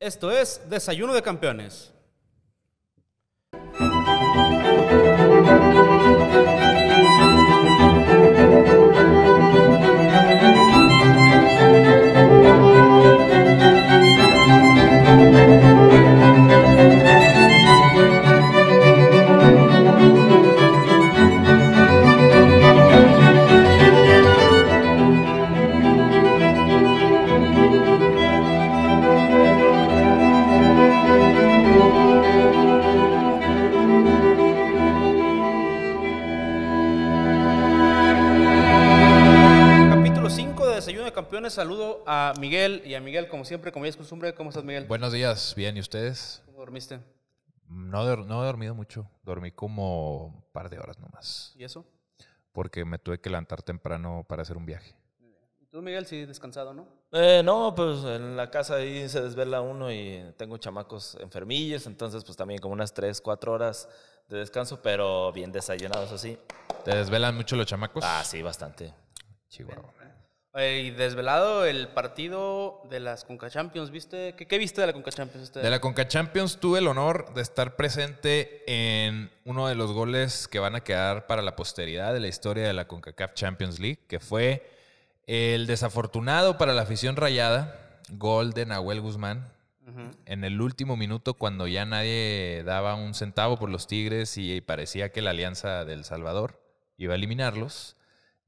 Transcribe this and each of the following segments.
Esto es Desayuno de Campeones. saludo a Miguel y a Miguel, como siempre, como ya es costumbre. ¿Cómo estás, Miguel? Buenos días, bien, ¿y ustedes? ¿Cómo dormiste? No, he dormido mucho, dormí como un par de horas nomás. ¿Y eso? Porque me tuve que levantar temprano para hacer un viaje. ¿Y tú, Miguel, sí descansado, no? Eh, no, pues en la casa ahí se desvela uno y tengo chamacos enfermillos, entonces pues también como unas 3, 4 horas de descanso, pero bien desayunados así. ¿Te desvelan mucho los chamacos? Ah, sí, bastante. Chihuahua. ¿eh? Y desvelado el partido de las Conca Champions, ¿viste? ¿Qué, viste de la Conca Champions? Este de la Conca Champions tuve el honor de estar presente en uno de los goles que van a quedar para la posteridad de la historia de la CONCACAF Champions League, que fue el desafortunado para la afición rayada, gol de Nahuel Guzmán, en el último minuto cuando ya nadie daba un centavo por los Tigres y parecía que la alianza del Salvador iba a eliminarlos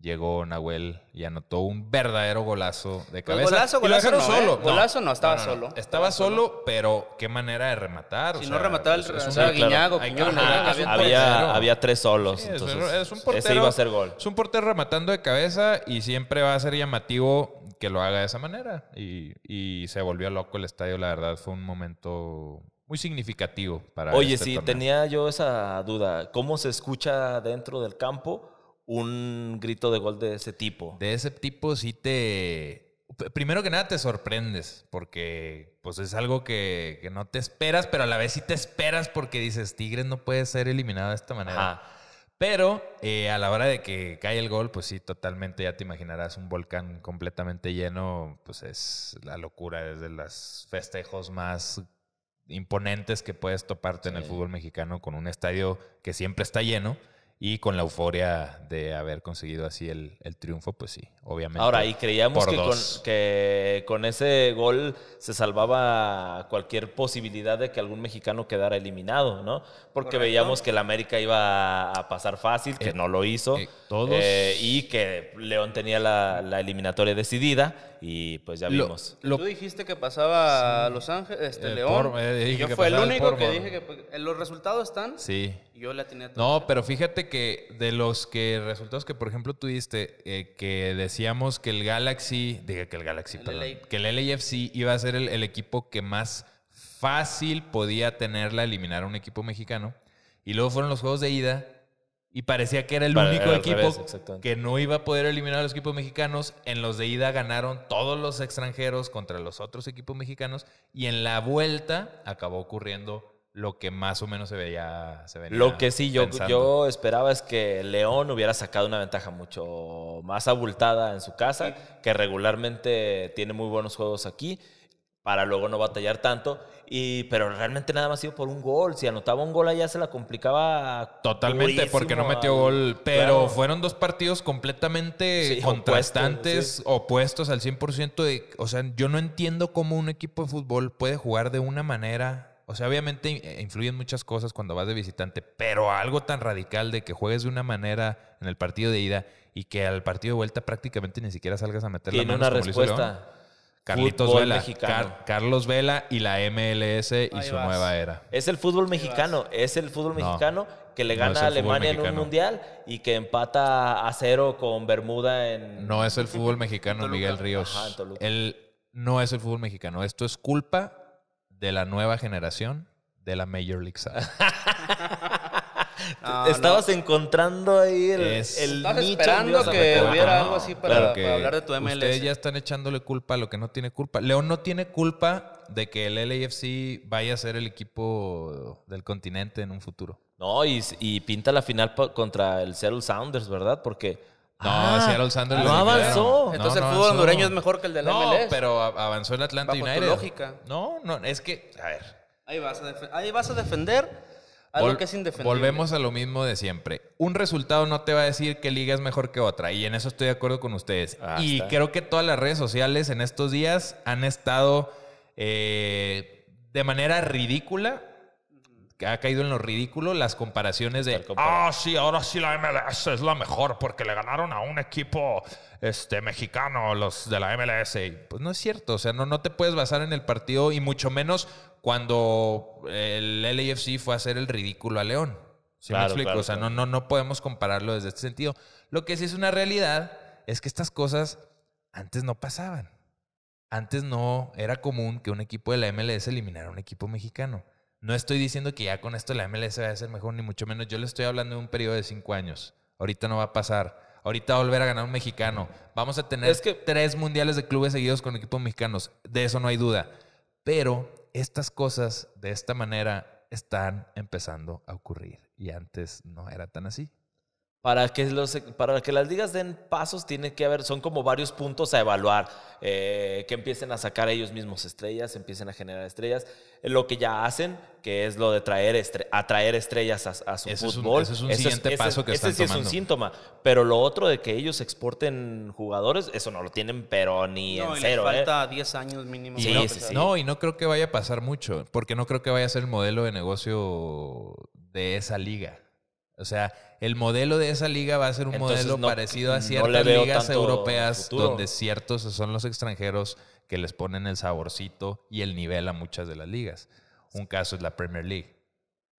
llegó Nahuel y anotó un verdadero golazo de pues cabeza. golazo, golazo ¿eh? no, golazo no, estaba solo. Estaba solo, pero qué manera de rematar. Si no remataba el es Guiñago, había, tres solos. entonces, es ese iba a ser gol. Es un portero rematando de cabeza y siempre va a ser llamativo que lo haga de esa manera. Y, se volvió loco el estadio, la verdad, fue un momento muy significativo para Oye, este sí, tenía yo esa duda. ¿Cómo se escucha dentro del campo? un grito de gol de ese tipo. De ese tipo sí te... Primero que nada te sorprendes porque pues es algo que, no te esperas, pero a la vez sí te esperas porque dices, Tigres no puede ser eliminado de esta manera. Pero eh, a la hora de que cae el gol, pues sí, totalmente, ya te imaginarás un volcán completamente lleno, pues es la locura, es de los festejos más imponentes que puedes toparte en el fútbol mexicano con un estadio que siempre está lleno. Y con la euforia de haber conseguido así el, triunfo, pues sí, obviamente. Ahora, y creíamos que con, ese gol se salvaba cualquier posibilidad de que algún mexicano quedara eliminado, ¿no? Porque veíamos que el América iba a pasar fácil, que eh, no lo hizo. Eh, eh, y que León tenía la, la eliminatoria decidida y pues ya vimos. Tú dijiste que pasaba a Los Ángeles, eh, este, León. Eh, yo fue el único que dije que eh, los resultados están. Sí. yo la tenía No, pero fíjate que de los que resultados que, por ejemplo, tuviste que decíamos que el Galaxy, diga que el Galaxy, perdón, que el LAFC iba a ser el, el equipo que más fácil podía tenerla eliminar a un equipo mexicano. Y luego fueron los juegos de ida y parecía que era el único equipo que no iba a poder eliminar a los equipos mexicanos. En los de ida ganaron todos los extranjeros contra los otros equipos mexicanos. Y en la vuelta acabó ocurriendo lo que más o menos se veía. lo que sí, yo, yo esperaba es que León hubiera sacado una ventaja mucho más abultada en su casa, que regularmente tiene muy buenos juegos aquí para luego no batallar tanto. Y, pero realmente nada más iba por un gol. Si anotaba un gol allá se la complicaba. Totalmente, porque no metió gol. Pero fueron dos partidos completamente contrastantes, opuestos, al 100%. De, o sea, yo no entiendo cómo un equipo de fútbol puede jugar de una manera. O sea, obviamente eh, influyen muchas cosas cuando vas de visitante, pero algo tan radical de que juegues de una manera en el partido de ida y que al partido de vuelta prácticamente ni siquiera salgas a meter la mano. Tiene una respuesta. Carlos Vela y la MLS y su nueva era. Es el fútbol mexicano, es el fútbol mexicano que le gana a Alemania en un mundial y que empata a cero con Bermuda en. No es el fútbol mexicano, Miguel Ríos. no es el fútbol mexicano. Esto es culpa de la nueva generación de la Major League Soccer. Estabas encontrando ahí el, el Estabas esperando que hubiera algo así para, hablar de tu MLS. Ustedes ya están echándole culpa a lo que no tiene culpa. León no tiene culpa de que el LAFC vaya a ser el equipo del continente en un futuro. No, y, y pinta la final contra el Seattle Sounders, ¿verdad? Porque... No, ah, Seattle Sounders no avanzó. Entonces el fútbol hondureño es mejor que el del no, pero avanzó el Atlanta Bajo United. No, no, es que, a ver. Ahí vas a, ahí vas a defender algo que es Volvemos a lo mismo de siempre. Un resultado no te va a decir qué liga es mejor que otra. Y en eso estoy de acuerdo con ustedes. Ah, y creo que todas las redes sociales en estos días han estado eh, de manera ridícula que ha caído en lo ridículo las comparaciones de ah sí ahora sí la MLS es la mejor porque le ganaron a un equipo este mexicano los de la MLS pues no es cierto o sea no, no te puedes basar en el partido y mucho menos cuando eh, el LAFC fue a hacer el ridículo a León. ¿Sí me explico? o sea, no, no, no podemos compararlo desde este sentido. Lo que sí es una realidad es que estas cosas antes no pasaban. Antes no era común que un equipo de la MLS eliminara a un equipo mexicano. No estoy diciendo que ya con esto la MLS va a ser mejor, ni mucho menos. Yo le estoy hablando de un periodo de cinco años. Ahorita no va a pasar. Ahorita va a volver a ganar un mexicano. Vamos a tener tres mundiales de clubes seguidos con equipos mexicanos. De eso no hay duda. Pero estas cosas de esta manera están empezando a ocurrir y antes no era tan así. Para que, los, para que las ligas den pasos, tiene que haber, son como varios puntos a evaluar. Eh, que empiecen a sacar ellos mismos estrellas, empiecen a generar estrellas lo que ya hacen, que es lo de traer atraer estrellas a, su fútbol. Es ese es un que sí es un síntoma. Pero lo otro de que ellos exporten jugadores, eso no lo tienen, pero ni en cero. ¿eh? falta 10 años mínimo. Sí, no, pues, no, y no creo que vaya a pasar mucho, porque no creo que vaya a ser el modelo de negocio de esa liga. O sea, el modelo de esa liga va a ser un modelo parecido a ciertas ligas europeas, donde ciertos son los extranjeros que les ponen el saborcito y el nivel a muchas de las ligas. Un caso es la Premier League.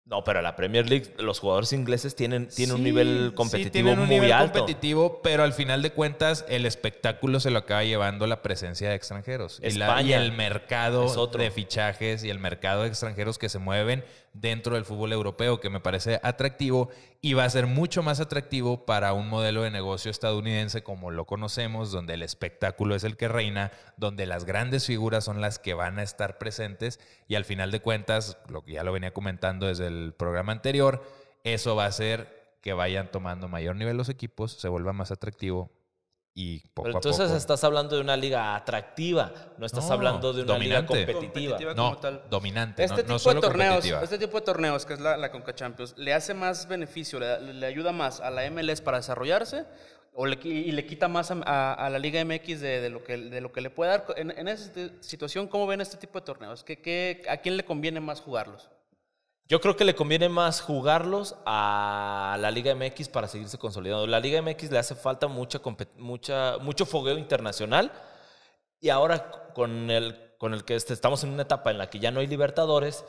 No, pero la Premier League, los jugadores ingleses tienen, un nivel competitivo sí, tienen un nivel competitivo, pero al final de cuentas el espectáculo se lo acaba llevando la presencia de extranjeros. España, la, y el mercado de fichajes y el mercado de extranjeros que se mueven dentro del fútbol europeo, que me parece atractivo y va a ser mucho más atractivo para un modelo de negocio estadounidense como lo conocemos, donde el espectáculo es el que reina, donde las grandes figuras son las que van a estar presentes y al final de cuentas, lo que ya lo venía comentando desde el programa anterior, eso va a hacer que vayan tomando mayor nivel los equipos, se vuelva más atractivo entonces estás hablando de una liga atractiva, no estás hablando de una liga competitiva. no, dominante. Este tipo de torneos, este tipo de torneos que es la, Conca Champions, le hace más beneficio, le, ayuda más a la MLS para desarrollarse o le, y le quita más a, la Liga MX de, lo que, de lo que le puede dar. En, esa situación, ¿cómo ven este tipo de torneos? qué, a quién le conviene más jugarlos? Yo creo que le conviene más jugarlos a la Liga MX para seguirse consolidando. La Liga MX le hace falta mucha, mucha, mucho fogueo internacional y ahora con el, con el que este, estamos en una etapa en la que ya no hay Libertadores,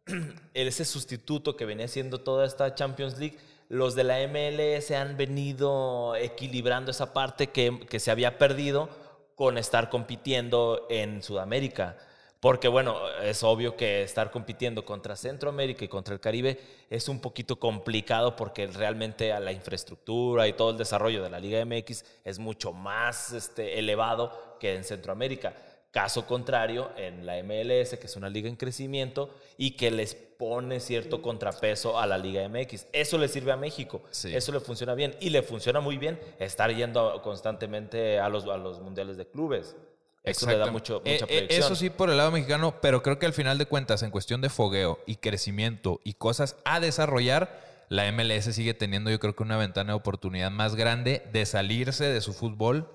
ese sustituto que venía siendo toda esta Champions League, los de la MLS han venido equilibrando esa parte que, que se había perdido con estar compitiendo en Sudamérica. Porque bueno, es obvio que estar compitiendo contra Centroamérica y contra el Caribe es un poquito complicado porque realmente a la infraestructura y todo el desarrollo de la Liga MX es mucho más este, elevado que en Centroamérica. Caso contrario, en la MLS, que es una liga en crecimiento y que les pone cierto contrapeso a la Liga MX. Eso le sirve a México, eso le funciona bien y le funciona muy bien estar yendo constantemente a los mundiales de clubes. Eso da mucho, eh, eh, Eso sí, por el lado mexicano, pero creo que al final de cuentas, en cuestión de fogueo y crecimiento y cosas a desarrollar, la MLS sigue teniendo, yo creo que una ventana de oportunidad más grande de salirse de su fútbol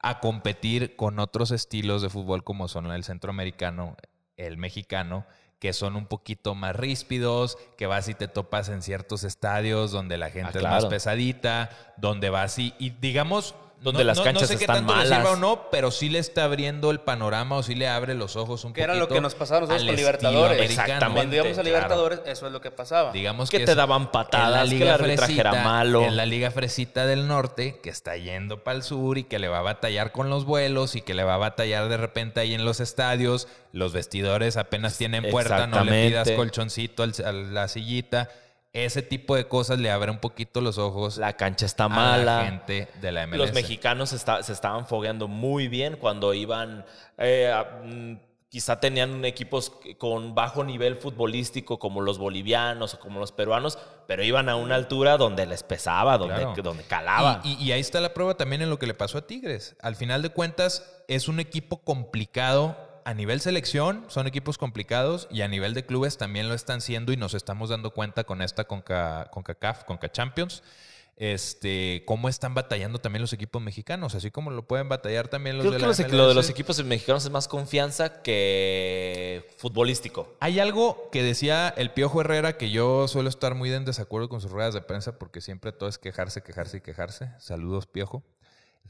a competir con otros estilos de fútbol como son el centroamericano, el mexicano, que son un poquito más ríspidos, que vas y te topas en ciertos estadios donde la gente ah, es más pesadita, donde vas y digamos, donde no, las canchas sé están qué tanto malas. Sirva o no, pero sí le está abriendo el panorama o sí le abre los ojos un poco. Que era lo que nos pasaba nosotros con Libertadores. Exactamente. Cuando íbamos a Libertadores, eso es lo que pasaba. que, te daban patadas, liga fresita, era malo. En la Liga Fresita del Norte, que está yendo para el sur y que le va a batallar con los vuelos y que le va a batallar de repente ahí en los estadios. Los vestidores apenas tienen puerta, no le pidas colchoncito a la sillita ese tipo de cosas le abre un poquito los ojos. La cancha está mala. de la Los mexicanos se estaban fogueando muy bien cuando iban. Eh, mm, quizá tenían equipos con bajo nivel futbolístico como los bolivianos o como los peruanos, pero iban a una altura donde les pesaba, donde, donde calaba. y ahí está la prueba también en lo que le pasó a Tigres. Al final de cuentas, es un equipo complicado a nivel selección son equipos complicados y a nivel de clubes también lo están siendo y nos estamos dando cuenta con esta Conca, CONCACAF, Conca Champions, este, cómo están batallando también los equipos mexicanos, así como lo pueden batallar también los de Lo de los equipos mexicanos es más confianza que futbolístico. Hay algo que decía el Piojo Herrera que yo suelo estar muy en desacuerdo con sus ruedas de prensa porque siempre todo es quejarse, quejarse y quejarse. Saludos, Piojo.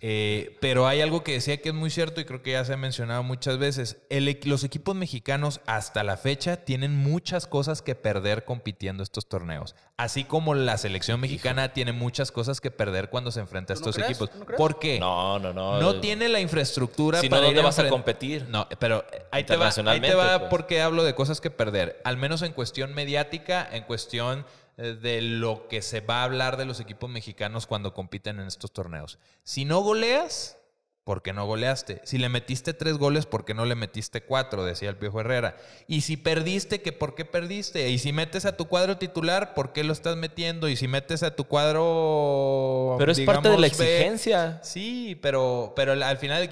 Eh, pero hay algo que decía que es muy cierto y creo que ya se ha mencionado muchas veces. los equipos mexicanos hasta la fecha tienen muchas cosas que perder compitiendo estos torneos. Así como la selección mexicana tiene muchas cosas que perder cuando se enfrenta a estos equipos. porque ¿Por qué? No, no, no. No tiene la infraestructura para. vas a competir? No, pero ahí te va, ahí te va pues. porque hablo de cosas que perder. Al menos en cuestión mediática, en cuestión eh, de lo que se va a hablar de los equipos mexicanos cuando compiten en estos torneos. Si no goleas, ¿por qué no goleaste. Si le metiste tres goles, ¿por qué no le metiste cuatro? Decía el viejo Herrera. Y si perdiste, ¿qué? por qué perdiste? Y si metes a tu cuadro titular, ¿por qué lo estás metiendo? Y si metes a tu cuadro. Pero es parte de la exigencia. sí, pero, pero al final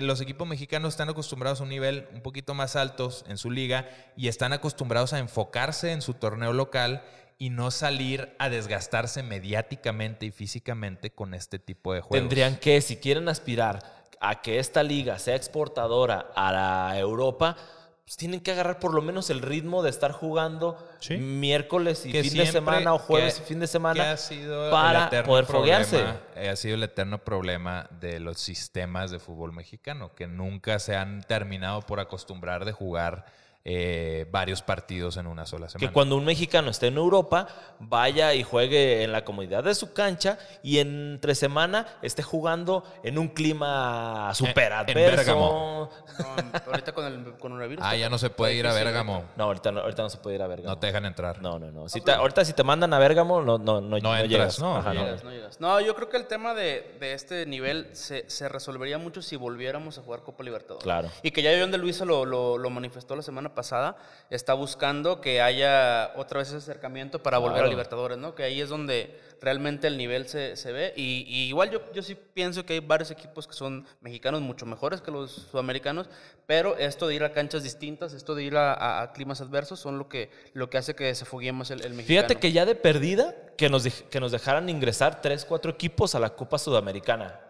los equipos mexicanos están acostumbrados a un nivel un poquito más alto en su liga y están acostumbrados a enfocarse en su torneo local y no salir a desgastarse mediáticamente y físicamente con este tipo de juegos. Tendrían que, si quieren aspirar a que esta liga sea exportadora a Europa, pues tienen que agarrar por lo menos el ritmo de estar jugando miércoles y fin de semana o jueves y fin de semana para poder foguearse. Eh, ha sido el eterno problema de los sistemas de fútbol mexicano, que nunca se han terminado por acostumbrar de jugar eh, varios partidos en una sola semana. Que cuando un mexicano esté en Europa, vaya y juegue en la comodidad de su cancha y entre semana esté jugando en un clima eh, super adverso. En Bérgamo. ahorita con el coronavirus. Ah, ya no se puede ir a Bérgamo. ¿eh? No, ahorita no, ahorita no se puede ir a Bérgamo. No te dejan entrar. No, no, no. Si pues. ahorita si te mandan a Bérgamo, no, no, no, entras, llegas. no, llegas. No, yo creo que el tema de, de este nivel se, se, resolvería mucho si volviéramos a jugar Copa Libertadores. Claro. Y que ya John de Luisa lo, lo, lo manifestó la semana pasada pasada, está buscando que haya otra vez ese acercamiento para volver a Libertadores, ¿no? Que ahí es donde realmente el nivel se, ve. Y, igual yo, yo, sí pienso que hay varios equipos que son mexicanos mucho mejores que los sudamericanos, pero esto de ir a canchas distintas, esto de ir a, climas adversos, son lo que, lo que hace que se fugue más el, mexicano. Fíjate que ya de perdida, que nos, que nos dejaran ingresar tres, cuatro equipos a la Copa Sudamericana.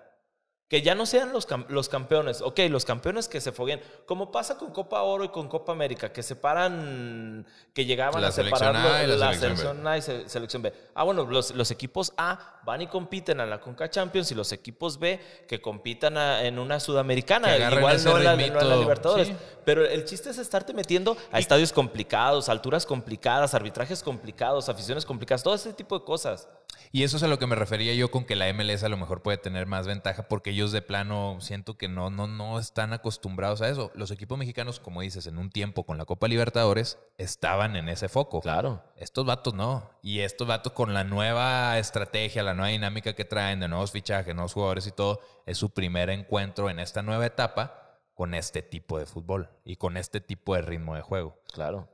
Que ya no sean los, los campeones, ok, los campeones que se foguen, como pasa con Copa Oro y con Copa América, que separan, que llegaban a separar la, selección, A y selección B. Ah, bueno, los, equipos A van y compiten a la Conca Champions y los equipos B que compitan en una sudamericana, igual no, la, la, Libertadores. Pero el chiste es estarte metiendo a estadios complicados, alturas complicadas, arbitrajes complicados, aficiones complicadas, todo ese tipo de cosas. Y eso es a lo que me refería yo con que la MLS a lo mejor puede tener más ventaja porque ellos de plano siento que no, no, no están acostumbrados a eso. Los equipos mexicanos, como dices, en un tiempo con la Copa Libertadores estaban en ese foco. Claro. Estos vatos no. Y estos vatos con la nueva estrategia, la nueva dinámica que traen de nuevos fichajes, nuevos jugadores y todo, es su primer encuentro en esta nueva etapa con este tipo de fútbol y con este tipo de ritmo de juego. Claro.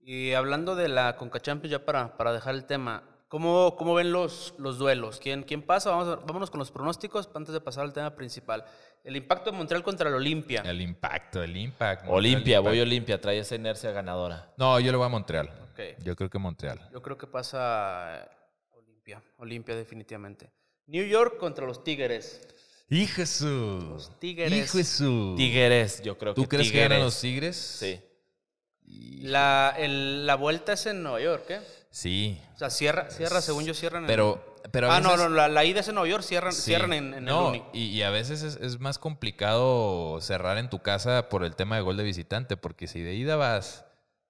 Y hablando de la Conca ya para, para dejar el tema, ¿Cómo, ven los, duelos? ¿Quién, quién pasa? vámonos con los pronósticos antes de pasar al tema principal. El impacto de Montreal contra el Olimpia. El impacto, el impacto. Olimpia, voy Olimpia, trae esa inercia ganadora. No, yo le voy a Montreal. Yo creo que Montreal. Yo creo que pasa eh, Olimpia, Olimpia definitivamente. New York contra los Tigres. ¡Hijo de su! Los Tigres. ¡Hijo Tigres, yo creo que ¿Tú crees que ganan los Tigres? Sí. La, la, vuelta es en Nueva York, ¿eh? Sí. O sea, cierra, cierra según yo, cierran en. Pero. Pero ah, no, no, la, ida es en Nueva York, cierran, cierran en, no, y, y, a veces es, más complicado cerrar en tu casa por el tema de gol de visitante, porque si de ida vas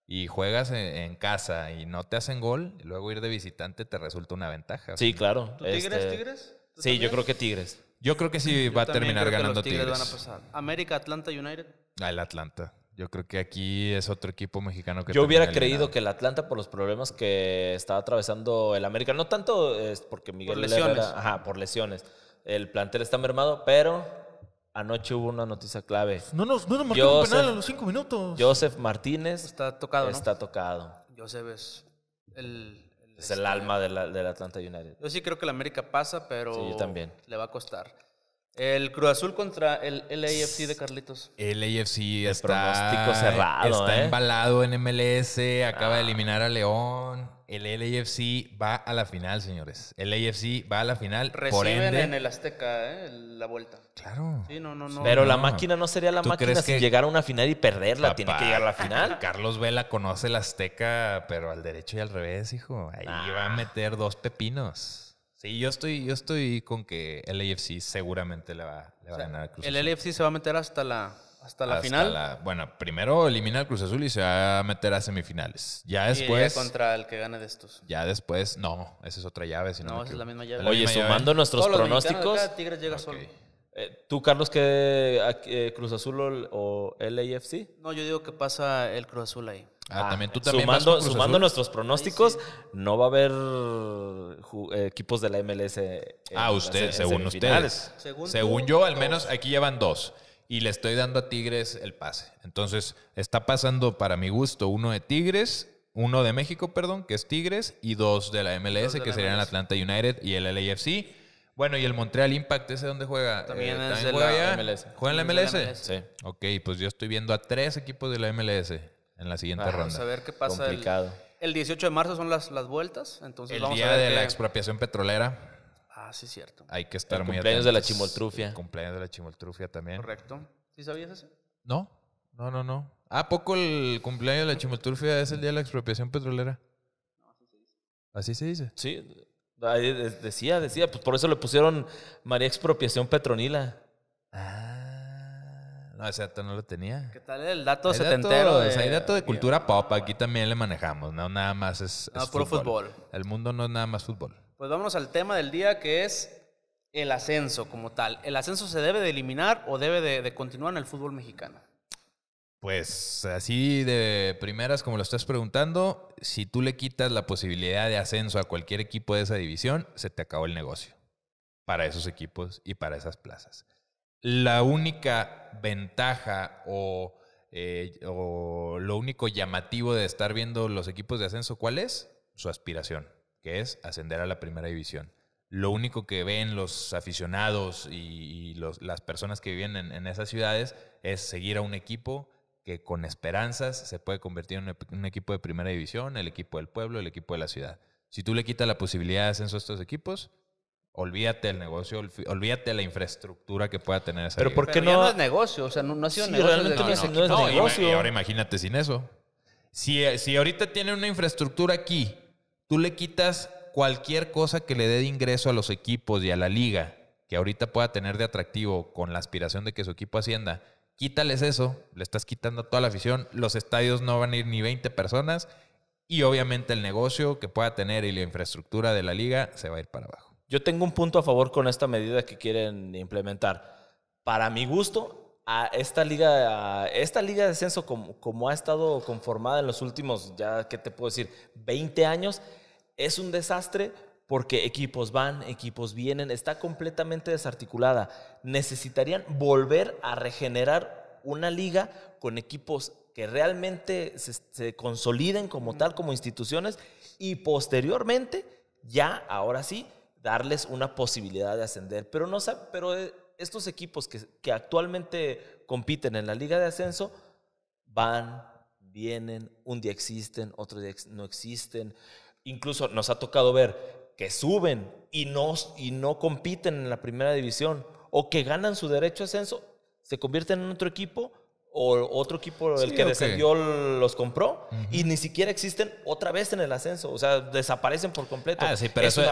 y juegas en, casa y no te hacen gol, luego ir de visitante te resulta una ventaja. Sí, claro. tigres, este, Tigres? sí, yo creo que Tigres. Yo creo que sí va a terminar ganando Tigres. Van a pasar. América, Atlanta, United. Ah, el Atlanta. Yo creo que aquí es otro equipo mexicano que... Yo hubiera creído que el Atlanta por los problemas que está atravesando el América, no tanto es porque Miguel... Por ajá, por lesiones. El plantel está mermado, pero anoche hubo una noticia clave. No nos, no marcó un penal a los cinco minutos. Joseph Martínez... Está tocado, Está tocado. Joseph es el... es el este alma del de Atlanta United. Yo sí creo que el América pasa, pero... Le va a costar. El Cruz Azul contra el LAFC de Carlitos. El LAFC está, pronóstico cerrado, está ¿eh? embalado en MLS, acaba de ah. eliminar a León. El LAFC va a la final, señores. El LAFC va a la final. Reciben en el Azteca ¿eh? la vuelta. Claro. Sí, no, no, no. Pero la máquina no sería la máquina sin llegar a una final y perderla. tiene que llegar a la final. Carlos Vela conoce el Azteca, pero al derecho y al revés, hijo. Ahí ah. va a meter dos pepinos. Sí, yo estoy, yo estoy con que el AFC seguramente le va, a ganar al Cruz Azul. El AFC se va a meter hasta la, hasta la final. bueno, primero elimina al Cruz Azul y se va a meter a semifinales. Ya después. contra el que gane de estos. Ya después, no, esa es otra llave. no, misma llave. Oye, sumando nuestros pronósticos. llega solo. Eh, ¿Tú, Carlos, qué eh, Cruz Azul o, o AFC? No, yo digo que pasa el Cruz Azul ahí. Ah, ah, también tú también. Sumando, nuestros pronósticos, no va a haber eh, equipos de la MLS. ah, usted, según ustedes. Según, yo, al menos aquí llevan dos. Y le estoy dando a Tigres el pase. Entonces, está pasando para mi gusto uno de Tigres, uno de México, perdón, que es Tigres, y dos de la MLS, que serían Atlanta United y el LAFC. Bueno, y el Montreal Impact, ¿ese dónde juega? Eh, también, juega la MLS. ¿Juega en la MLS? Sí. Ok, pues yo estoy viendo a tres equipos de la MLS en la siguiente ronda. Vamos a ver qué pasa. El, 18 de marzo son las, las vueltas, entonces el día de la expropiación petrolera. Ah, sí, cierto. Hay que estar el muy cumpleaños de la chimoltrufia. cumpleaños de la chimoltrufia también. Correcto. ¿Sí sabías eso? No, no, no, no. Ah, ¿A poco el cumpleaños de la chimoltrufia es el día de la expropiación petrolera? No, así se dice. ¿Así se dice? Sí, decía, decía. Pues por eso le pusieron María Expropiación Petronila. Ah. No, ese dato no lo tenía. ¿Qué tal el dato setentero? Dato, de... dato de cultura pop, aquí también le manejamos, no nada más es. No, puro fútbol. El mundo no es nada más fútbol. Pues vámonos al tema del día que es el ascenso como tal. ¿El ascenso se debe de eliminar o debe de, de continuar en el fútbol mexicano? Pues así de primeras, como lo estás preguntando, si tú le quitas la posibilidad de ascenso a cualquier equipo de esa división, se te acabó el negocio para esos equipos y para esas plazas la única ventaja eh, o, lo único llamativo de estar viendo los equipos de ascenso, ¿cuál es? Su aspiración, que es ascender a la primera división lo único que ven los aficionados y, las personas que viven en, esas ciudades es seguir a un equipo que con esperanzas se puede convertir en un, equipo de primera división, el equipo del pueblo, el equipo de la ciudad. Si tú le quitas la posibilidad de ascenso a estos equipos, Olvídate del negocio, olvídate de la infraestructura que pueda tener esa Pero ¿por qué no? no es negocio, o sea, no, ha sido negocio. Realmente no, negocio. Y, ahora imagínate sin eso. Si, si ahorita tiene una infraestructura aquí, tú le quitas cualquier cosa que le dé de ingreso a los equipos y a la liga, que ahorita pueda tener de atractivo con la aspiración de que su equipo ascienda, quítales eso, le estás quitando toda la afición, los estadios no van a ir ni 20 personas y obviamente el negocio que pueda tener y la infraestructura de la liga se va a ir para abajo. Yo tengo un punto a favor con esta medida que quieren implementar. Para mi gusto, a esta liga, esta liga de descenso, como, ha estado conformada en los últimos, ya que te puedo decir, 20 años, es un desastre porque equipos van, equipos vienen, está completamente desarticulada. Necesitarían volver a regenerar una liga con equipos que realmente se, consoliden como tal, como instituciones, y posteriormente, ya ahora sí, darles una posibilidad de ascender. Pero, no, pero eh, estos equipos que, actualmente compiten en la liga de ascenso van, vienen, un día existen, otro día no existen. Incluso nos ha tocado ver que suben y no, y no compiten en la primera división o que ganan su derecho a ascenso, se convierten en otro equipo o otro equipo el que descendió los compró y ni siquiera existen otra vez en el ascenso, o sea, desaparecen por completo. Ah, sí, pero, eso,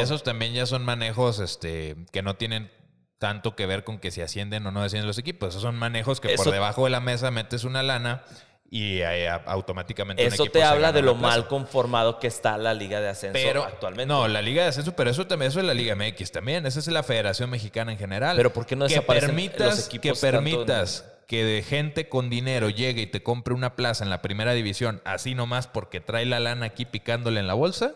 esos, también ya son manejos este, que no tienen tanto que ver con que si ascienden o no ascienden los equipos, esos son manejos que por debajo de la mesa metes una lana y eh, automáticamente eso te habla de lo mal conformado que está la liga de ascenso actualmente no la liga de ascenso pero eso también eso es la liga mx también esa es la federación mexicana en general pero por qué no desaparecen los equipos que permitas que de gente con dinero llegue y te compre una plaza en la primera división así nomás porque trae la lana aquí picándole en la bolsa,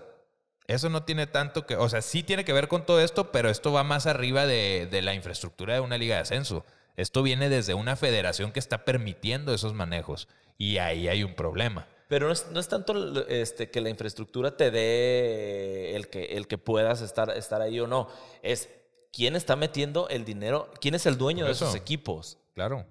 eso no tiene tanto que, o sea, sí tiene que ver con todo esto, pero esto va más arriba de, la infraestructura de una liga de ascenso. Esto viene desde una federación que está permitiendo esos manejos y ahí hay un problema. Pero no es, tanto este, que la infraestructura te dé el que, el que puedas estar, estar ahí o no, es quién está metiendo el dinero, quién es el dueño de esos equipos. Claro.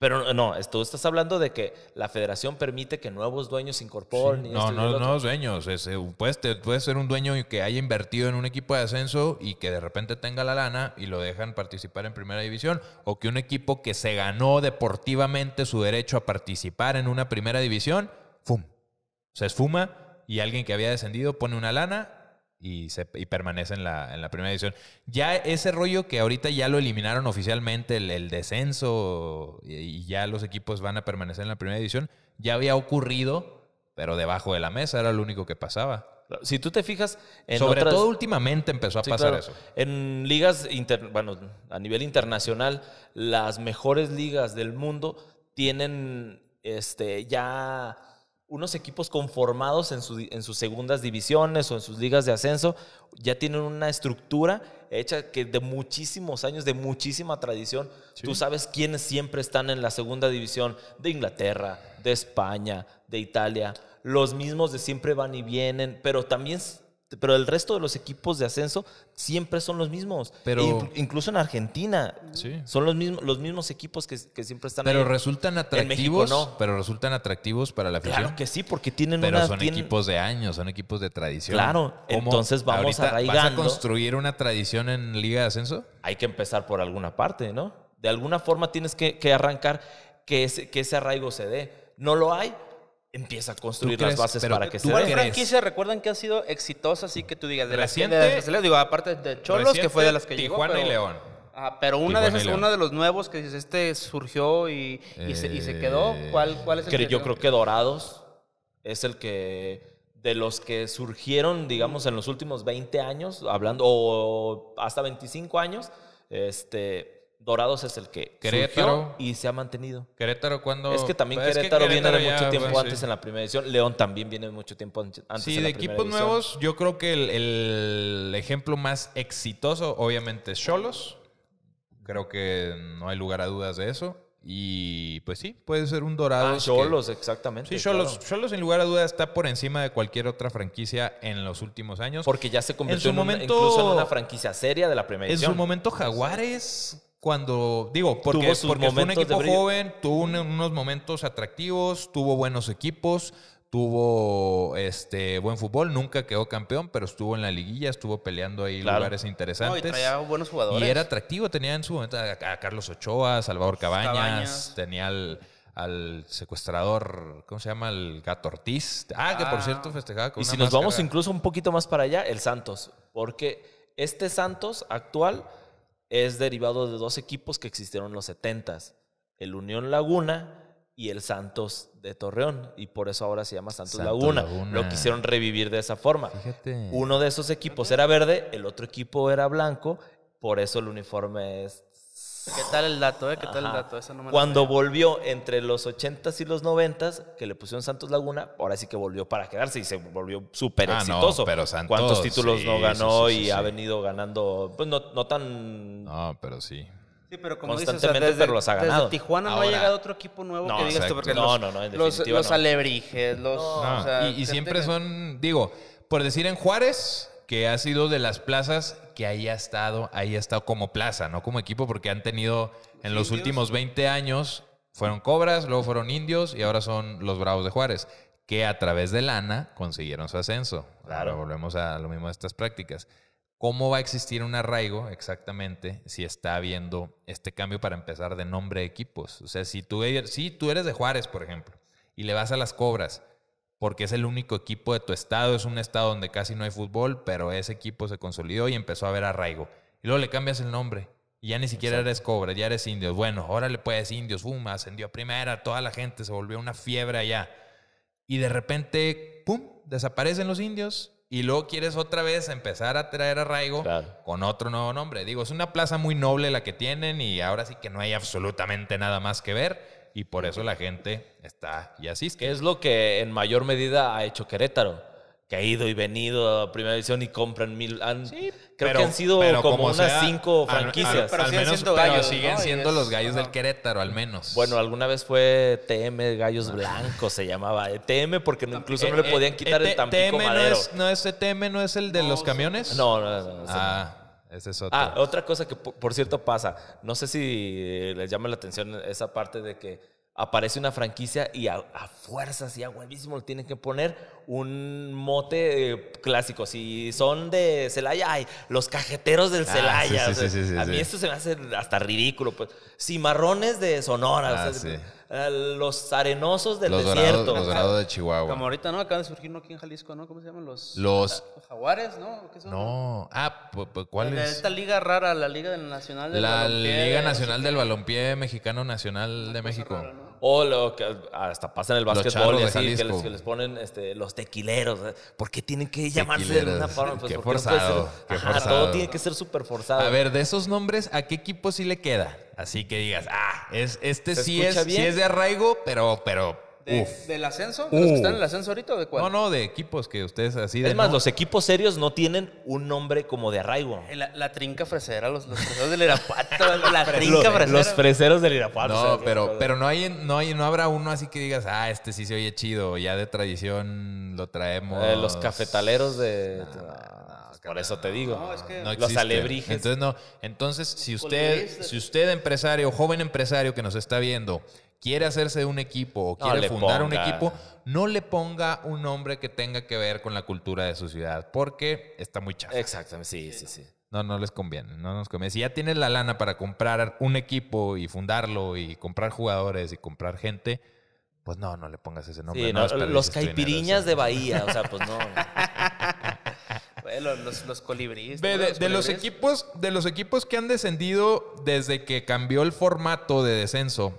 Pero no, tú estás hablando de que la federación permite que nuevos dueños se incorporen. y no, no, nuevos dueños. Eh, puede ser un dueño que haya invertido en un equipo de ascenso y que de repente tenga la lana y lo dejan participar en primera división. O que un equipo que se ganó deportivamente su derecho a participar en una primera división, ¡fum! Se esfuma y alguien que había descendido pone una lana y, se, y permanece en la, primera edición. Ya ese rollo que ahorita ya lo eliminaron oficialmente, el, descenso, y, ya los equipos van a permanecer en la primera edición, ya había ocurrido, pero debajo de la mesa era lo único que pasaba. Si tú te fijas... Sobre todo últimamente empezó a pasar eso. En ligas, inter... bueno, a nivel internacional, las mejores ligas del mundo tienen este, ya unos equipos conformados en, en, sus segundas divisiones o en sus ligas de ascenso ya tienen una estructura hecha que de muchísimos años, de muchísima tradición. Tú sabes quiénes siempre están en la segunda división de Inglaterra, de España, de Italia. Los mismos de siempre van y vienen, pero también pero el resto de los equipos de ascenso siempre son los mismos. incluso en Argentina son los mismos, los mismos equipos que, siempre están. Pero resultan atractivos. Pero resultan atractivos para la afición. Claro que sí, porque tienen. Pero son equipos de años, son equipos de tradición. Claro. Entonces vamos arraigando. ¿Vas a construir una tradición en Liga de Ascenso? Hay que empezar por alguna parte, ¿no? De alguna forma tienes que, arrancar que que ese arraigo se dé. No lo hay empieza a construir las bases para que sea. ¿Cuáles franquicia recuerdan que ha sido exitosa, Así que tú digas? De reciente, de, de, digo, aparte de Cholos, que fue de las que llegó. Tijuana y León. Ah, pero una de uno de los nuevos que este surgió y, se, quedó. ¿Cuál, es el que, Yo creo que Dorados es el que de los que surgieron, digamos, en los últimos 20 años, hablando, o hasta 25 años, este, Dorados es el que Querétaro y se ha mantenido. Querétaro cuando es que también Querétaro, viene de mucho tiempo antes en la primera edición. León también viene de mucho tiempo antes. Sí, de equipos nuevos yo creo que el, ejemplo más exitoso obviamente es Cholos. Creo que no hay lugar a dudas de eso. Y pues sí, puede ser un dorado. Ah, Cholos, exactamente. Sí, Cholos, Cholos, sin lugar a dudas, está por encima de cualquier otra franquicia en los últimos años. Porque ya se convirtió incluso en una franquicia seria de la primera edición. En su momento, Jaguares cuando, digo, porque, porque fue un equipo joven, tuvo unos momentos atractivos, tuvo buenos equipos, tuvo este buen fútbol, nunca quedó campeón, pero estuvo en la liguilla, estuvo peleando ahí lugares interesantes. y buenos jugadores. Y era atractivo, tenía en su momento a, Carlos Ochoa, Salvador Cabañas, tenía al, secuestrador, ¿cómo se llama? El gato Ortiz. Ah, que por ah. cierto festejaba con Y si nos vamos incluso un poquito más para allá, el Santos, porque este Santos actual es derivado de dos equipos que existieron en los 70 el Unión Laguna y el Santos de Torreón. Y por eso ahora se llama Santos Laguna. Lo quisieron revivir de esa forma. Uno de esos equipos era verde, el otro equipo era blanco, por eso el uniforme es ¿Qué tal el dato, eh? ¿Qué tal el dato? no me Cuando volvió entre los 80s y los 90s, que le pusieron Santos Laguna, ahora sí que volvió para quedarse y se volvió súper ah, exitoso. No, pero Santos, ¿Cuántos títulos no ganó y ha venido ganando? Pues no, no tan. No, pero sí. Sí, pero como Constantemente, dices, desde, pero los ha ganado. Desde Tijuana no ha llegado otro equipo nuevo no, que digas porque no, los, no, no, los, alebrijes, los... y siempre son, digo, por decir en Juárez, que ha sido de las plazas que ahí ha estado, ahí estado como plaza, no como equipo, porque han tenido en los últimos 20 años, fueron Cobras, luego fueron Indios y ahora son los Bravos de Juárez, que a través de lana consiguieron su ascenso. Claro, volvemos a lo mismo de estas prácticas. ¿Cómo va a existir un arraigo exactamente si está habiendo este cambio para empezar de nombre de equipos? O sea, si tú, si tú eres de Juárez, por ejemplo, y le vas a las Cobras, porque es el único equipo de tu estado, es un estado donde casi no hay fútbol, pero ese equipo se consolidó y empezó a ver arraigo. Y luego le cambias el nombre. Y ya ni siquiera eres cobre, ya eres indios. Bueno, ahora le puedes indios, Fuma, ascendió a primera, toda la gente se volvió una fiebre allá. Y de repente, ¡pum!, desaparecen los indios y luego quieres otra vez empezar a traer arraigo con otro nuevo nombre. Digo, es una plaza muy noble la que tienen y ahora sí que no hay absolutamente nada más que ver y por eso la gente está y así es que es lo que en mayor medida ha hecho Querétaro, que ha ido y venido a Primera División y compran mil. creo que han sido como, unas cinco franquicias. pero al siguen menos siendo siguen siendo los gallos del Querétaro, al menos. Bueno, alguna vez fue TM Gallos Blancos, se llamaba. Eh, TM porque incluso eh, no le podían eh, quitar el Tampico TM Madero. No es, no es, TM no es el de los camiones? No, no, es Ah, otra cosa que por cierto pasa. No sé si les llama la atención esa parte de que aparece una franquicia y a, fuerzas y a huevísimo le tienen que poner un mote eh, clásico. Si son de Celaya, ay, los cajeteros del ah, Celaya. a mí esto se me hace hasta ridículo. Pues. Cimarrones de Sonora. Ah, Ah, los arenosos del los desierto. Dorados, los de Chihuahua. Como ahorita, ¿no? acaban de surgir uno aquí en Jalisco, ¿no? ¿Cómo se llaman? Los, los... jaguares, ¿no? ¿Qué son? No. Ah, ¿cuál es? Esta liga rara, la Liga Nacional del La Liga Nacional del Balompié Mexicano Nacional de México. O lo que hasta pasa en el básquetbol y que les, ponen este, los tequileros. ¿eh? ¿Por qué tienen que llamarse de una forma? Pues, qué forzado, Todo tiene que ser súper forzado. A ver, de esos nombres, ¿a qué equipo sí le queda? Así que digas, ah, es, este sí es, es de arraigo, pero, pero ¿Del ascenso? ¿De los que están en el ascenso ahorita o de No, no, de equipos que ustedes así de. Es más, los equipos serios no tienen un nombre como de arraigo. Eh, la, la trinca fresera, los, freseros del Irapuato, la trinca fresera. Los freseros del Irapuato. No, pero, pero no, hay, no, no habrá uno así que digas, ah, este sí se oye chido, ya de tradición lo traemos. Eh, los cafetaleros de. Pues, por eso te digo. los alebrijes. Entonces, no. Entonces, si usted, si usted, empresario, joven empresario que nos está viendo, quiere hacerse de un equipo o quiere fundar un equipo, no le ponga un nombre que tenga que ver con la cultura de su ciudad, porque está muy chato. Exactamente, sí, sí, sí. No, no les conviene, no nos conviene. Si ya tienes la lana para comprar un equipo y fundarlo y comprar jugadores y comprar gente, pues no, no le pongas ese nombre. los caipiriñas de Bahía, o sea, pues no. Los, colibríes. De, equipos, de los equipos que han descendido desde que cambió el formato de descenso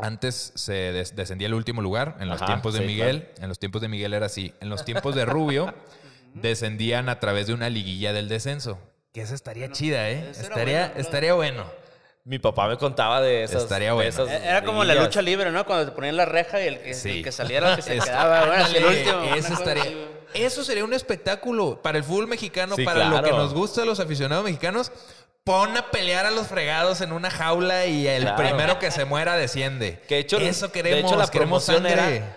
antes se descendía el último lugar en los tiempos de Miguel. En los tiempos de Miguel era así. En los tiempos de Rubio descendían a través de una liguilla del descenso. Que esa estaría chida, ¿eh? Estaría, bueno, estaría bueno. Mi papá me contaba de esas. Estaría bueno. E-, era como la lucha libre, ¿no? Cuando te ponían la reja y el que, saliera el que se quedaba. el último. Eso Eso sería un espectáculo para el fútbol mexicano, para lo que nos gusta a los aficionados mexicanos pon a pelear a los fregados en una jaula y el primero que se muera desciende. Que hecho, Eso queremos, de hecho, la queremos Era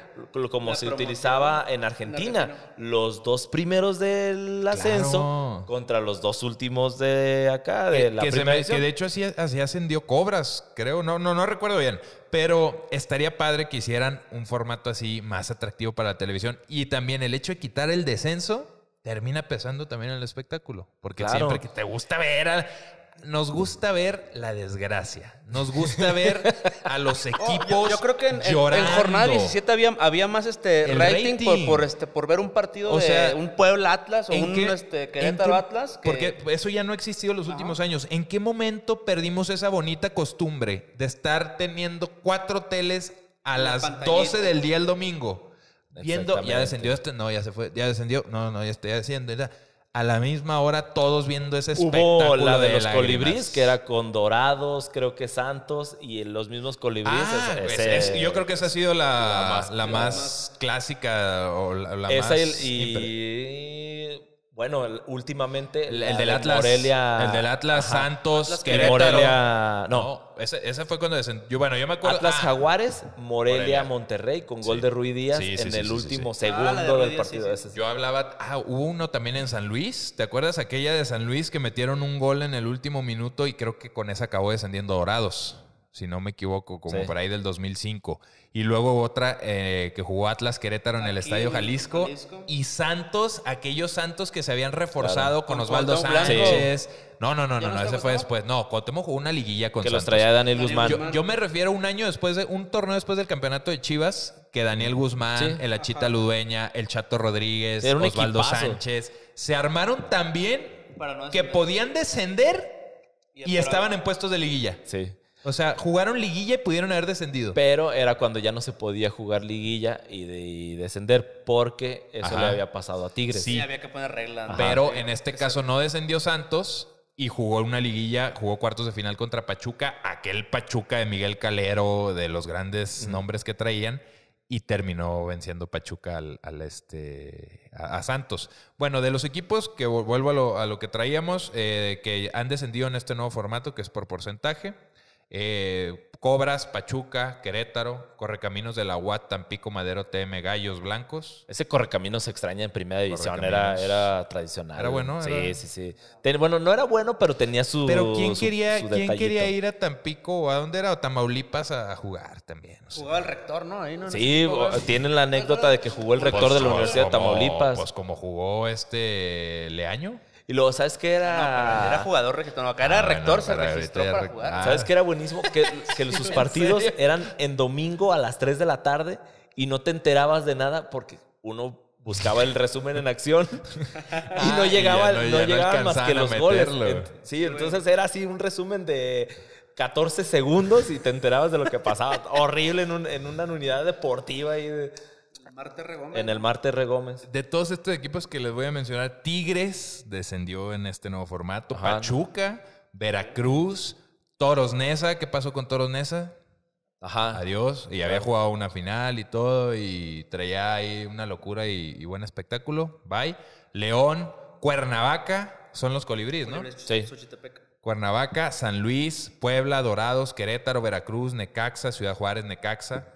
como se utilizaba en Argentina, los dos primeros del ascenso contra los dos últimos de acá, de la que, que de hecho así, así, ascendió Cobras, creo, no, no, no recuerdo bien, pero estaría padre que hicieran un formato así más atractivo para la televisión y también el hecho de quitar el descenso termina pesando también en el espectáculo. Porque siempre que te gusta ver nos gusta ver la desgracia. Nos gusta ver a los oh, equipos yo, creo que en, el jornada 17 había, más este rating, Por, este, por ver un partido o de sea, un pueblo Atlas o un este, Querétaro Atlas. Porque eso ya no ha existido en los últimos años. ¿En qué momento perdimos esa bonita costumbre de estar teniendo cuatro teles a las 12 del día el domingo? Viendo, ya descendió este, no, ya se fue, ya descendió, no, no, ya, está, haciendo... Ya a la misma hora todos viendo ese espectáculo. la de, los colibríes, que era con dorados, creo que santos, y los mismos colibríes. Ah, pues yo creo que esa ha sido la, más, clásica o la, bueno, últimamente. El, del Atlas. el del Atlas Santos, Morelia. No. ese, fue cuando. Yo, bueno, yo me acuerdo. Atlas ah, Jaguares, Morelia, Monterrey, con gol de Ruiz Díaz en el último ah, segundo del partido. Yo hablaba. Ah, hubo uno también en San Luis. ¿Te acuerdas aquella de San Luis que metieron un gol en el último minuto y creo que con esa acabó descendiendo Dorados? si no me equivoco, como por ahí del 2005. Y luego otra eh, que jugó Atlas Querétaro en el Estadio Jalisco, Y Santos, aquellos Santos que se habían reforzado con, Osvaldo Sánchez. No, no, no, no, ese fue después. No, Cuauhtémoc jugó una liguilla con que los traía Daniel Guzmán. Yo, me refiero un año después de, un torneo después del campeonato de Chivas, que Daniel Guzmán, el Achita Ludueña, el Chato Rodríguez, Osvaldo Sánchez, se armaron también que podían descender y estaban en puestos de liguilla. Sí. O sea, jugaron liguilla y pudieron haber descendido. Pero era cuando ya no se podía jugar liguilla y, de, descender porque eso le había pasado a Tigres. Sí, había que poner reglas. Pero en este caso no descendió Santos y jugó una liguilla, jugó cuartos de final contra Pachuca, aquel Pachuca de Miguel Calero, de los grandes nombres que traían. Y terminó venciendo Pachuca al, este, a, Santos. Bueno, de los equipos, que vuelvo a lo, que traíamos, eh, que han descendido en este nuevo formato, que es por porcentaje, eh, Cobras, Pachuca, Querétaro, Correcaminos de la UAT, Tampico, Madero, TM, Gallos Blancos. Ese Correcaminos se extraña en primera división, era, tradicional. Era bueno, Sí, sí, sí. bueno, no era bueno, pero tenía su. Pero ¿quién, quería, ir a Tampico o a dónde era? O Tamaulipas a jugar también. Jugaba el rector, ¿no? sí, tienen la anécdota de que jugó el rector pues de la Universidad de Tamaulipas. Pues como jugó este Leaño. Y luego, ¿sabes qué era? era ah, jugador registro, no, acá era ah, rector, se registró para jugar. Ah. ¿Sabes qué era buenísimo? Que, sus partidos eran en domingo a las 3 de la tarde y no te enterabas de nada porque uno buscaba el resumen en acción y no llegaba, llegaban más que los goles. Sí, entonces era así un resumen de 14 segundos y te enterabas de lo que pasaba. Horrible en, en una unidad deportiva ahí de... Marte En el Marte Regómez. De todos estos equipos que les voy a mencionar, Tigres descendió en este nuevo formato. Pachuca, Veracruz, Toros Nesa. ¿Qué pasó con Toros Nesa? Ajá. Adiós. Y había jugado una final y todo. Y traía ahí una locura y, buen espectáculo. Bye. León, Cuernavaca. Son los colibríes, ¿no? sí. Cuernavaca, San Luis, Puebla, Dorados, Querétaro, Veracruz, Necaxa, Ciudad Juárez, Necaxa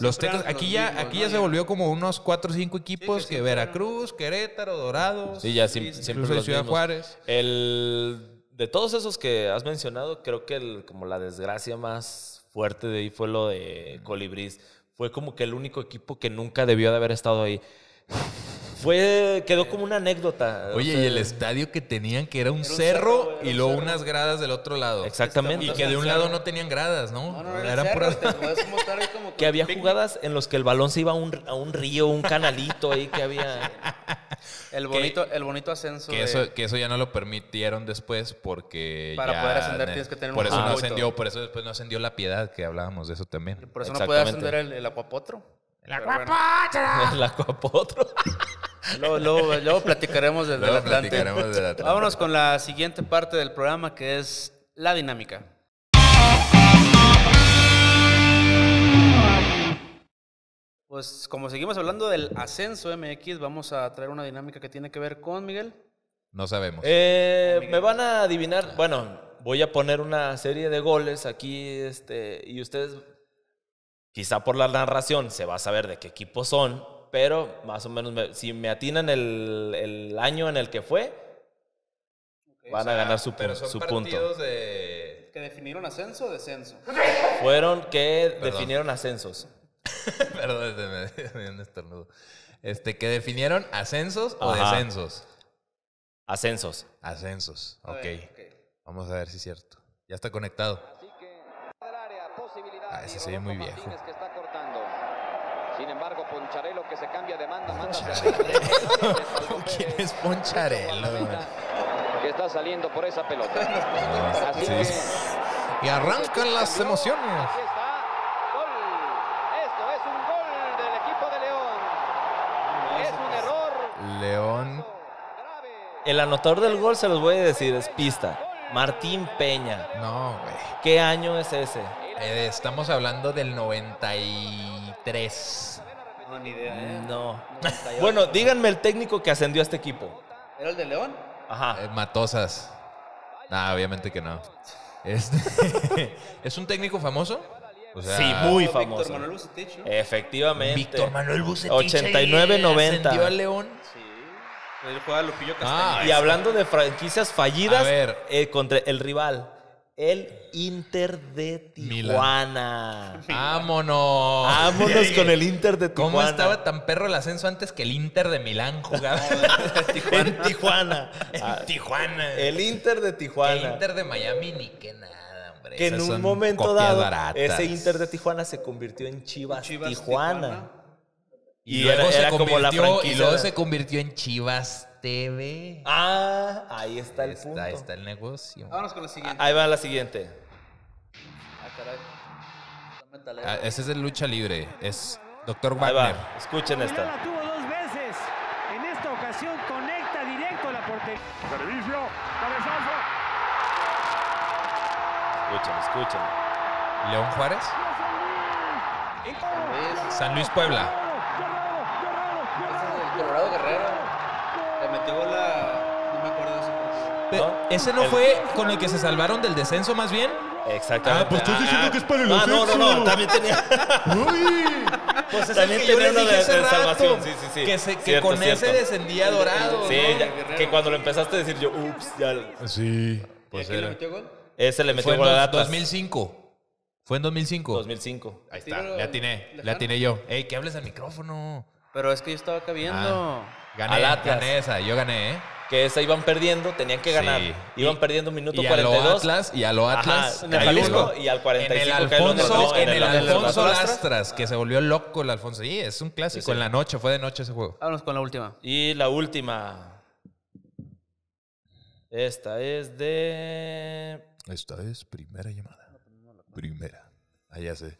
los tecos, aquí ya, aquí ya se volvió como unos cuatro o 5 equipos que, Veracruz, Querétaro, Dorado. Sí, Ciudad Juárez. El, de todos esos que has mencionado, creo que el, como la desgracia más fuerte de ahí fue lo de Colibrís. Fue como que el único equipo que nunca debió de haber estado ahí. Fue, quedó como una anécdota. Oye, y el estadio que tenían, que era un, cerro, y luego unas gradas del otro lado. Exactamente. Y que de un lado no tenían gradas, ¿no? no, era, cerro, pura que había jugadas en los que el balón se iba a un, río, un canalito ahí que había. El bonito, ascenso. Que, eso, ya no lo permitieron después porque. Para poder ascender tienes que tener un eso ascendió, por eso después no ascendió la piedad, que hablábamos de eso también. Por eso no puede ascender el, acuapotro. El acuapotro. El acuapotro. luego, platicaremos del, la Vámonos con la siguiente parte del programa que es la dinámica. Pues como seguimos hablando del ascenso MX, vamos a traer una dinámica que tiene que ver con Miguel. No sabemos. Eh, me van a adivinar, bueno, voy a poner una serie de goles aquí este, y ustedes, quizá por la narración, se va a saber de qué equipo son, pero más o menos si me atinan el, año en el que fue, van a ganar su, su punto. De... ¿Que definieron ascenso o descenso? Fueron que definieron ascensos. Perdón, este, me dio un estornudo. Este, que definieron ascensos o descensos. Ascensos. Ascensos, ok. okay. Vamos a ver si es cierto. Ya está conectado. ah, ese se ve muy viejo. Sin embargo, Poncharelo que se cambia de manda. Poncharelo. ¿Quién es Poncharelo? Que está saliendo por esa pelota. Así Y arrancan las emociones. El anotador del gol, se los voy a decir, es pista. Martín Peña. No, güey. ¿Qué año es ese? Eh, estamos hablando del 93. No, ni idea. ¿eh? No. bueno, díganme el técnico que ascendió a este equipo. ¿Era el de León? Ajá. Eh, Matosas. No, obviamente que no. Este, ¿Es un técnico famoso? sí, muy famoso. Víctor Manuel Bucetich, Efectivamente. Víctor Manuel Bucetich. 89-90. ¿Ascendió a León? Sí. Ah, y hablando de franquicias fallidas, eh, contra el rival. El Inter de Tijuana. Vámonos. Vámonos con el Inter de Tijuana. ¿Cómo estaba tan perro el ascenso antes que el Inter de Milán jugaba? en Tijuana. Ah. En Tijuana. El Inter de Tijuana. El Inter de Miami ni que nada, hombre. Que en un momento dado, ese Inter de Tijuana se convirtió en Chivas, Tijuana y, y luego era, se era convirtió, como la y luego se convirtió en Chivas TV. Ah, ahí está el punto. ahí está el negocio. Vámonos con la siguiente. Ahí va la siguiente. Ah, caray. Ah, ese es el lucha libre. Es Doctor Wagner. Va. Escuchen esta. La tuvo dos veces. En esta ocasión conecta directo a la portería. Servicio, cabezazo. Escuchen, escuchen. León Juárez. San Luis Puebla. Colorado Guerrero. Le metió la. No me acuerdo de ese ¿No? ¿Ese no fue con el que se salvaron del descenso más bien? Exactamente. Ah, pues estás diciendo ah, que es para el ah, no, no, no, también tenía. Uy. Pues es también el que tenía una de, salvación, sí, sí, sí. Que, con ese descendía dorado. Sí, que cuando lo empezaste a decir yo, ups, ya. Sí, pues era. le metió gol? Ese le metió gol a en 2005. Fue en 2005. 2005. Ahí está, le atiné, le atiné yo. Ey, que hables al micrófono. Pero es que yo estaba cabiendo. viendo. Ah, la gané, esa, yo gané, ¿eh? que esa iban perdiendo, tenían que ganar. Iban perdiendo perdiendo minuto y 42. A y a lo Atlas. en el y al 45. En el Alfonso, Lastras, que se volvió loco el Alfonso. Sí, es un clásico. En la noche, fue de noche ese juego. Vámonos con la última. Y la última. Esta es de. Esta es primera llamada. Primera. Allá ah, sé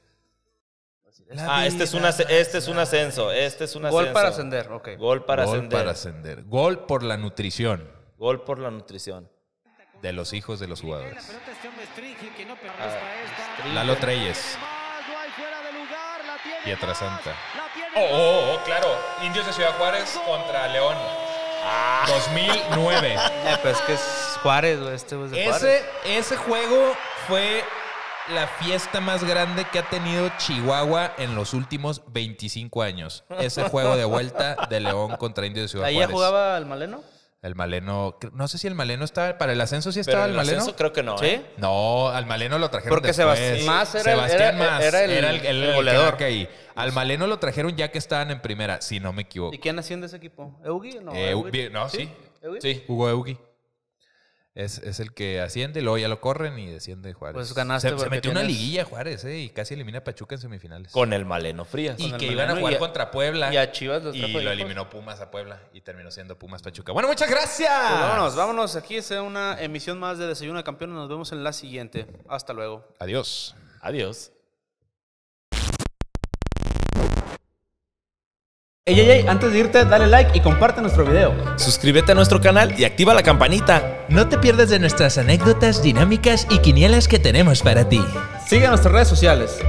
ah, este es, una, este es un ascenso. Este es un ascenso. Gol para ascender, ok. Gol para ascender. Gol por la nutrición. Gol por la nutrición. De los hijos de los jugadores. Ah, Lalo Treyes. Pietrasanta Oh, oh, oh, claro. Indios de Ciudad Juárez contra León. 2009. ese juego fue la fiesta más grande que ha tenido Chihuahua en los últimos 25 años. Ese juego de vuelta de León contra Indios de Ciudad ¿Ahí ya jugaba el Maleno? El Maleno, no sé si el Maleno estaba, para el ascenso sí estaba Pero el, Maleno. Ascenso creo que no. ¿Sí? ¿eh? No, al Maleno lo trajeron Porque después. más era Sebastián Más era, el, goleador. Que ahí. Al Maleno lo trajeron ya que estaban en primera, si no me equivoco. ¿Y quién asciende ese equipo? ¿Eugui? No, no ¿Sí? ¿Sí? sí. Jugó Eugui. Es, el que asciende, luego ya lo corren y desciende Juárez. Pues ganaste. Se, se metió una liguilla Juárez, ¿eh? Y casi elimina a Pachuca en semifinales. Con el Maleno Frías. Y que iban a jugar contra Puebla. Y a Chivas los Y lo eliminó Pumas a Puebla y terminó siendo Pumas Pachuca. Bueno, muchas gracias. Pues vámonos, vámonos. Aquí es una emisión más de Desayuno de Campeones. Nos vemos en la siguiente. Hasta luego. Adiós. Adiós. Ey, ey, ey, antes de irte, dale like y comparte nuestro video. Suscríbete a nuestro canal y activa la campanita. No te pierdas de nuestras anécdotas, dinámicas y quinielas que tenemos para ti. Sigue nuestras redes sociales.